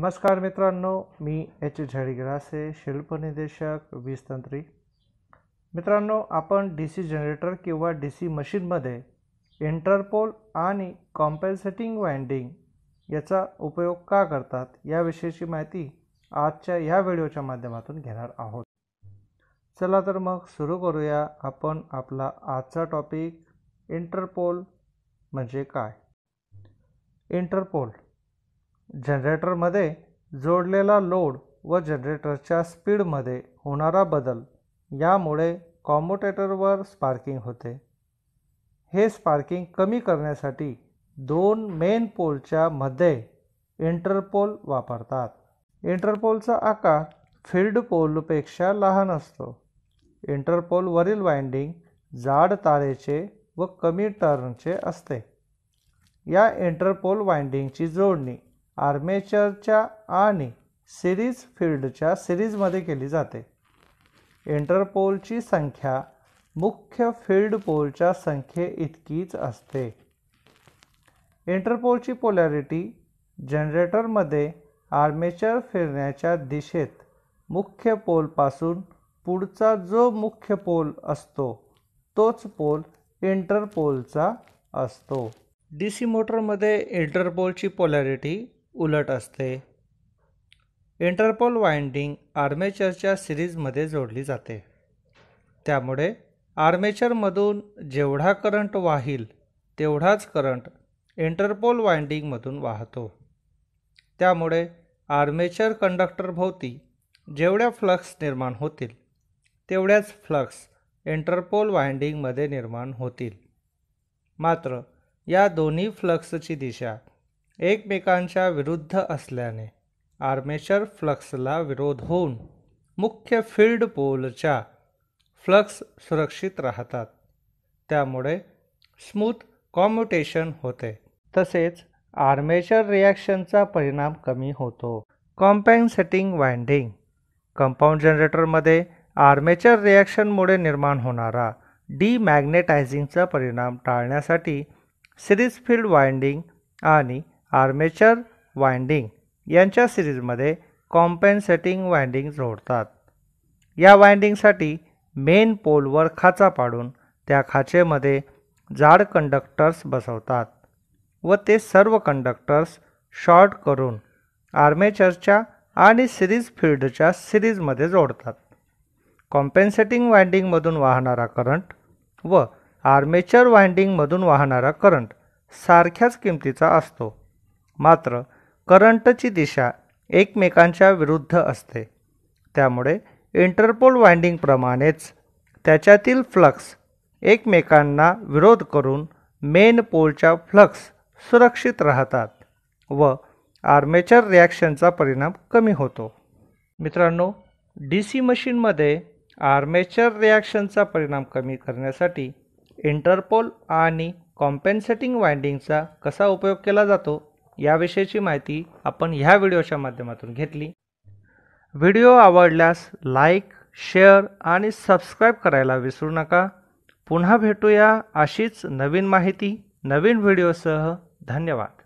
नमस्कार मित्रांनो मी एच झळीग्रासे शिल्पनिदेशक तंत्री मित्रांनो आपण डी सी जनरेटर किंवा डी सी मशीनमध्ये इंटरपोल आणि कॉम्पेन्सेटिंग वाइंडिंग याचा उपयोग का करतात याविषयीची माहिती आजच्या या व्हिडिओच्या माध्यमातून घेणार आहोत चला तर मग सुरू करूया आपण आपला आजचा टॉपिक इंटरपोल म्हणजे काय इंटरपोल जनरेटरमध्ये जोडलेला लोड व जनरेटरच्या स्पीडमध्ये होणारा बदल यामुळे कॉम्बोटेटरवर स्पार्किंग होते हे स्पार्किंग कमी करण्यासाठी दोन मेन पोलच्या मध्ये इंटरपोल वापरतात इंटरपोलचा आकार फील्ड पोलपेक्षा लहान असतो इंटरपोलवरील वाइंडिंग जाड तारेचे व कमी टर्नचे असते या इंटरपोल वाइंडिंगची जोडणी आर्मेचरच्या आणि सिरीज फील्डच्या सिरीजमध्ये केली जाते इंटरपोलची संख्या मुख्य फील्ड पोलच्या इतकीच असते इंटरपोलची पोलॅरिटी जनरेटरमध्ये आर्मेचर फिरण्याच्या दिशेत मुख्य पोलपासून पुढचा जो मुख्य पोल असतो तोच पोल इंटरपोलचा असतो डी सी मोटरमध्ये इंटरपोलची पोलॅरिटी उलट असते इंटरपोल वाइंडिंग आर्मेचरच्या सिरीजमध्ये जोडली जाते त्यामुळे आर्मेचरमधून जेवढा करंट वाहील तेवढाच करंट इंटरपोल वाइंडिंगमधून वाहतो त्यामुळे आर्मेचर कंडक्टरभोवती जेवढ्या फ्लक्स निर्माण होतील तेवढ्याच फ्लक्स इंटरपोल वाइंडिंगमध्ये निर्माण होतील मात्र या दोन्ही फ्लक्सची दिशा एकमेकांच्या विरुद्ध असल्याने आर्मेचर फ्लक्सला विरोध होऊन मुख्य फील्ड पोलच्या फ्लक्स सुरक्षित राहतात त्यामुळे स्मूथ कॉम्युटेशन होते तसेच आर्मेचर रिॲक्शनचा परिणाम कमी होतो सेटिंग वाइंडिंग कंपाऊंड जनरेटरमध्ये आर्मेचर रिॲक्शनमुळे निर्माण होणारा डीमॅग्नेटायझिंगचा परिणाम टाळण्यासाठी सिरीज फील्ड वाइंडिंग आणि आर्मेचर वाइंडिंग यांच्या सिरीजमध्ये कॉम्पेन्सेटिंग वाइंडिंग जोडतात या वाइंडिंगसाठी मेन पोलवर खाचा पाडून त्या खाचेमध्ये जाड कंडक्टर्स बसवतात व ते सर्व कंडक्टर्स शॉर्ट करून आर्मेचरच्या आणि सिरीज फील्डच्या सिरीजमध्ये जोडतात कॉम्पेन्सेटिंग वाइंडिंगमधून वाहणारा करंट व आर्मेचर वाइंडिंगमधून वाहणारा करंट सारख्याच किमतीचा असतो मात्र करंटची दिशा एकमेकांच्या विरुद्ध असते त्यामुळे इंटरपोल वाइंडिंगप्रमाणेच त्याच्यातील फ्लक्स एकमेकांना विरोध करून मेन पोलच्या फ्लक्स सुरक्षित राहतात व आर्मेचर रिॲक्शनचा परिणाम कमी होतो मित्रांनो डी सी मशीनमध्ये आर्मेचर रिॲक्शनचा परिणाम कमी करण्यासाठी इंटरपोल आणि कॉम्पेन्सेटिंग वाइंडिंगचा कसा उपयोग केला जातो याविषयीची माहिती आपण ह्या व्हिडिओच्या माध्यमातून घेतली व्हिडिओ आवडल्यास लाईक शेअर आणि सबस्क्राईब करायला विसरू नका पुन्हा भेटूया अशीच नवीन माहिती नवीन व्हिडिओसह धन्यवाद